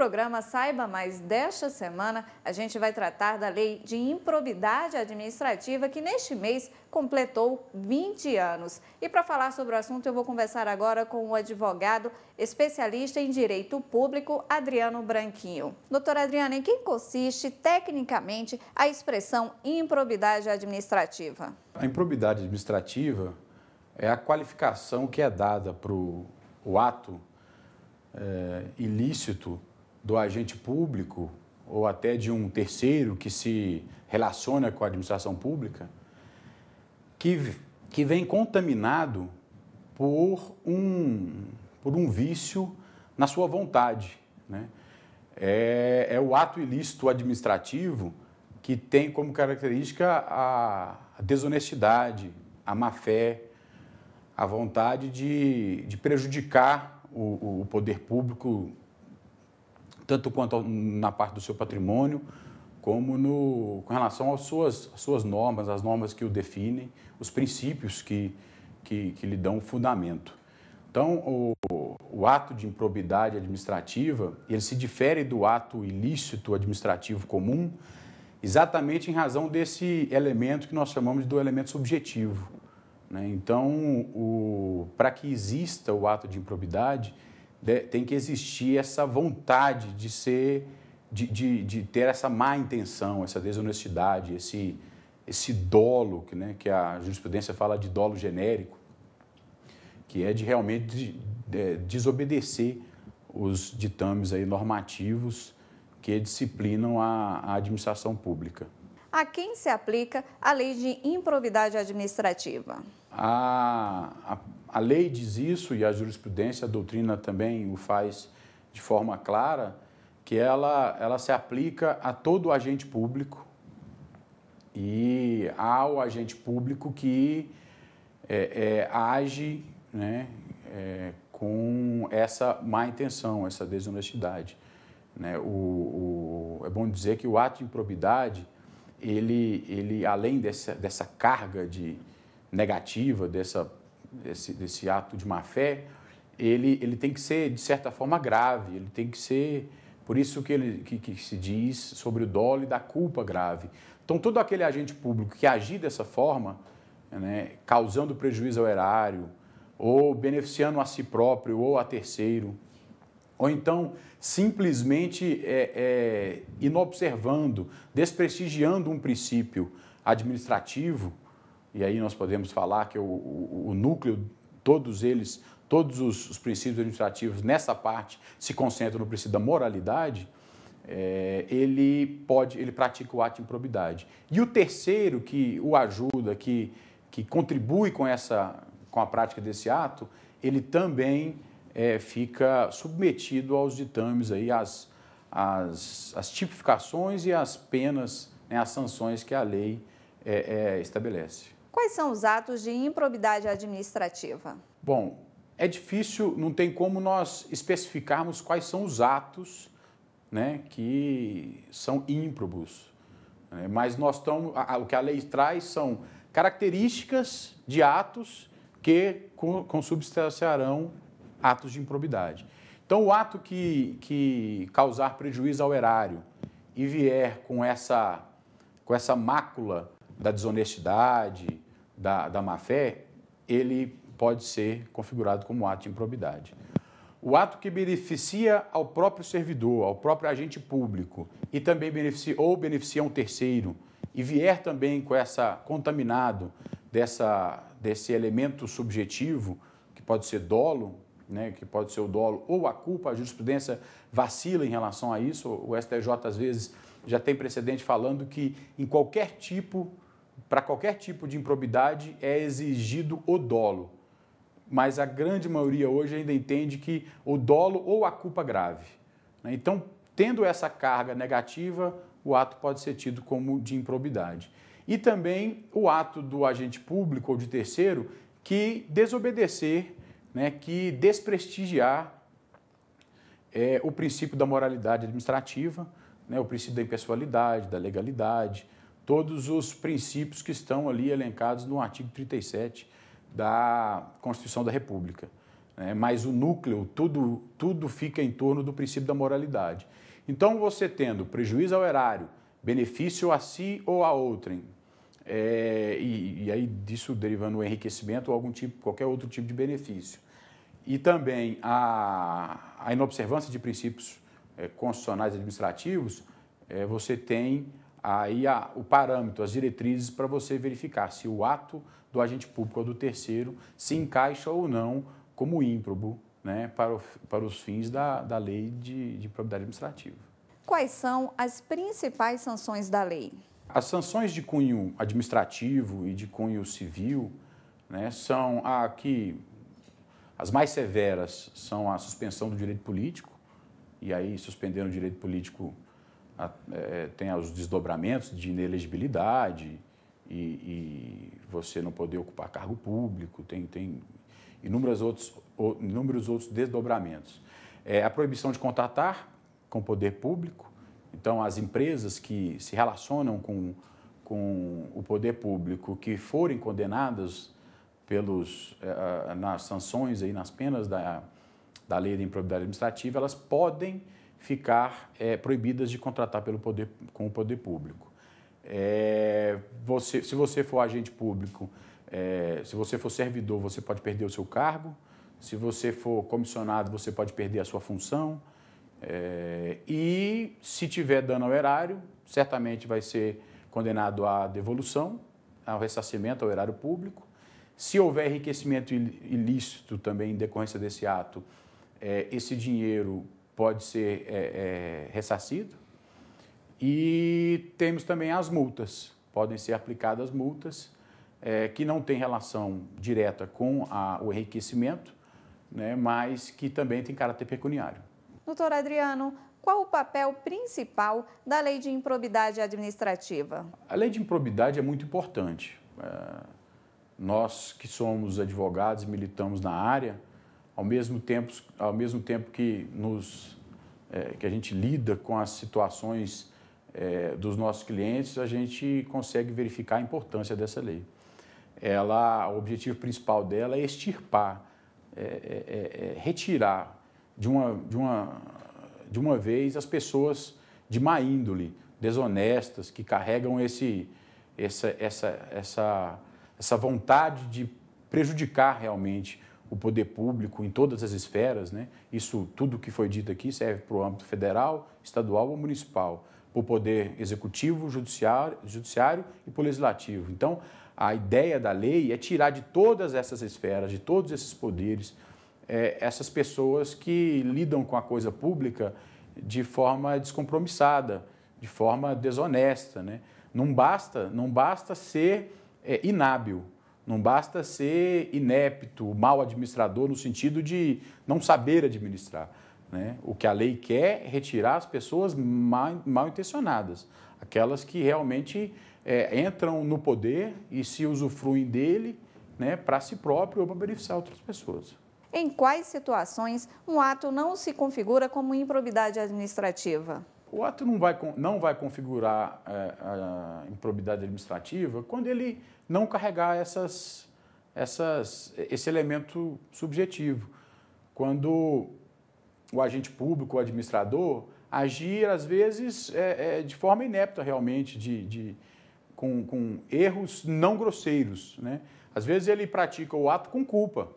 programa Saiba Mais desta semana, a gente vai tratar da Lei de Improbidade Administrativa, que neste mês completou 20 anos. E para falar sobre o assunto, eu vou conversar agora com o advogado especialista em direito público, Adriano Branquinho. Doutora Adriana, em que consiste tecnicamente a expressão improbidade administrativa? A improbidade administrativa é a qualificação que é dada para o ato é, ilícito do agente público ou até de um terceiro que se relaciona com a administração pública, que, que vem contaminado por um, por um vício na sua vontade. Né? É, é o ato ilícito administrativo que tem como característica a, a desonestidade, a má-fé, a vontade de, de prejudicar o, o poder público tanto quanto na parte do seu patrimônio, como no, com relação às suas, às suas normas, as normas que o definem, os princípios que, que, que lhe dão fundamento. Então, o, o, ato de improbidade administrativa, ele se difere do ato ilícito administrativo comum exatamente em razão desse elemento que nós chamamos do elemento subjetivo. Né? Então, para que exista o ato de improbidade, né, tem que existir essa vontade de ser, de, de, de ter essa má intenção, essa desonestidade, esse, esse dolo, que, né, que a jurisprudência fala de dolo genérico, que é de realmente de, desobedecer os ditames aí normativos que disciplinam a, a administração pública a quem se aplica a lei de improvidade administrativa. A, a, a lei diz isso e a jurisprudência, a doutrina também o faz de forma clara, que ela, ela se aplica a todo agente público e ao agente público que é, é, age né, é, com essa má intenção, essa desonestidade. Né? O, o, é bom dizer que o ato de improbidade ele, ele além dessa, dessa carga de negativa, dessa, desse, desse ato de má-fé, ele, ele tem que ser, de certa forma, grave, ele tem que ser... Por isso que, ele, que, que se diz sobre o dolo e da culpa grave. Então, todo aquele agente público que agir dessa forma, né, causando prejuízo ao erário, ou beneficiando a si próprio ou a terceiro, ou então simplesmente é, é, inobservando, desprestigiando um princípio administrativo, e aí nós podemos falar que o, o, o núcleo, todos eles, todos os, os, princípios administrativos nessa parte se concentram no princípio da moralidade, é, ele pode, ele pratica o ato de improbidade. E o terceiro que o ajuda, que, que contribui com essa, com a prática desse ato, ele também é, fica submetido aos ditames, aí, às, às, às tipificações e às penas, né, às sanções que a lei é, é, estabelece. Quais são os atos de improbidade administrativa? Bom, é difícil, não tem como nós especificarmos quais são os atos né, que são ímprobos. Né? Mas nós estamos, a, a, o que a lei traz são características de atos que consubstanciarão atos de improbidade. Então, o ato que, que causar prejuízo ao erário e vier com essa, com essa mácula da desonestidade, da, da má-fé, ele pode ser configurado como ato de improbidade. O ato que beneficia ao próprio servidor, ao próprio agente público e também beneficia ou beneficia um terceiro e vier também com essa contaminado dessa desse elemento subjetivo que pode ser dolo, né, que pode ser o dolo ou a culpa, a jurisprudência vacila em relação a isso. O STJ, às vezes, já tem precedente falando que em qualquer tipo, para qualquer tipo de improbidade, é exigido o dolo. Mas a grande maioria hoje ainda entende que o dolo ou a culpa grave. Né? Então, tendo essa carga negativa, o ato pode ser tido como de improbidade. E também o ato do agente público ou de terceiro que desobedecer né, que desprestigiar é, o princípio da moralidade administrativa, né, o princípio da impessoalidade, da legalidade, todos os princípios que estão ali elencados no artigo 37 da Constituição da República. Né? Mas o núcleo, tudo, tudo fica em torno do princípio da moralidade. Então, você tendo prejuízo ao erário, benefício a si ou a outrem, é, e, e aí disso derivando o enriquecimento ou algum tipo, qualquer outro tipo de benefício. E também a, a inobservância de princípios é, constitucionais administrativos, é, você tem aí a, o parâmetro, as diretrizes para você verificar se o ato do agente público ou do terceiro se encaixa ou não como ímprobo né, para, o, para os fins da, da lei de, de propriedade administrativa. Quais são as principais sanções da lei? As sanções de cunho administrativo e de cunho civil né, são a que as mais severas são a suspensão do direito político, e aí suspendendo o direito político a, é, tem os desdobramentos de inelegibilidade e, e, você não poder ocupar cargo público, tem, tem inúmeros, outros, inúmeros outros desdobramentos. É, a proibição de contratar com o poder público, então, as empresas que se relacionam com, com o poder público, que forem condenadas pelos, eh, eh nas sanções e nas penas da, da lei de improbidade administrativa, elas podem ficar eh, proibidas de contratar pelo poder, com o poder público. É, você, se você for agente público, é, se você for servidor, você pode perder o seu cargo. Se você for comissionado, você pode perder a sua função. É, e se tiver dano ao erário, certamente vai ser condenado à devolução, ao ressarcimento ao erário público. Se houver enriquecimento ilícito também em decorrência desse ato, é, esse dinheiro pode ser é, é, ressarcido. E temos também as multas. Podem ser aplicadas multas é, que não têm relação direta com a, o enriquecimento, né, mas que também têm caráter pecuniário. Doutor Adriano, qual o papel principal da lei de improbidade administrativa? A lei de improbidade é muito importante. É, nós que somos advogados e militamos na área, ao mesmo tempo, ao mesmo tempo que, nos, é, que a gente lida com as situações é, dos nossos clientes, a gente consegue verificar a importância dessa lei. Ela, o objetivo principal dela é extirpar, retirar de uma, de uma, de uma vez as pessoas de má índole, desonestas, que carregam esse, essa, essa, essa, essa vontade de prejudicar realmente o poder público em todas as esferas. Né? Isso, tudo que foi dito aqui, serve para o âmbito federal, estadual ou municipal, para o poder executivo, judiciário, judiciário e para o legislativo. Então, a ideia da lei é tirar de todas essas esferas, de todos esses poderes, é, essas pessoas que lidam com a coisa pública de forma descompromissada, de forma desonesta. Né? Não basta, não basta ser é, inábil, não basta ser inepto, mal administrador no sentido de não saber administrar. Né? O que a lei quer é retirar as pessoas mal, mal intencionadas, aquelas que realmente é, entram no poder e se usufruem dele né, para si próprio ou para beneficiar outras pessoas em quais situações um ato não se configura como improbidade administrativa? O ato não vai, não vai configurar a, é, a improbidade administrativa quando ele não carregar essas, essas, esse elemento subjetivo. Quando o agente público, o administrador, agir, às vezes, é, é, de forma inepta realmente, de, de com, com erros não grosseiros. Né? Às vezes ele pratica o ato com culpa,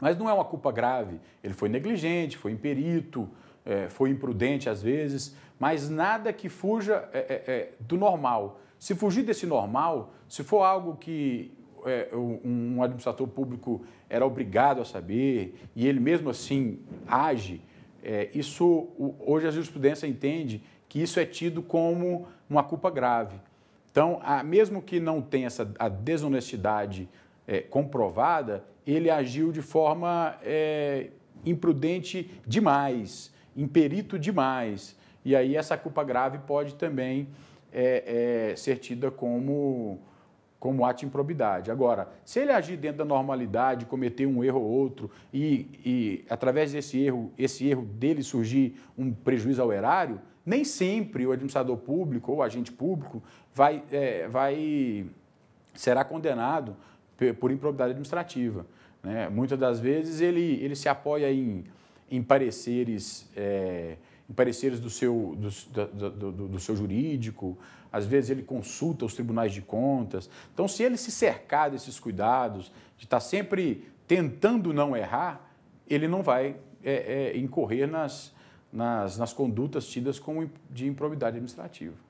mas não é uma culpa grave. Ele foi negligente, foi imperito, é, foi imprudente às vezes, mas nada que fuja é, é, do normal. Se fugir desse normal, se for algo que um administrador público era obrigado a saber e ele mesmo assim age, isso hoje a jurisprudência entende que isso é tido como uma culpa grave. Então, mesmo que não tenha essa a desonestidade é, comprovada, ele agiu de forma é, imprudente demais, imperito demais. E aí essa culpa grave pode também é, é, ser tida como, como ato de improbidade. Agora, se ele agir dentro da normalidade, cometer um erro ou outro, e, e através desse erro, esse erro dele surgir um prejuízo ao erário, nem sempre o administrador público ou agente público vai, é, vai será condenado por improbidade administrativa. Né? Muitas das vezes ele, ele se apoia em, em pareceres. É, em pareceres do seu, do, do, do, do, seu jurídico, às vezes ele consulta os tribunais de contas. Então, se ele se cercar desses cuidados, de estar tá sempre tentando não errar, ele não vai é, é, incorrer nas, nas, nas condutas tidas como de improbidade administrativa.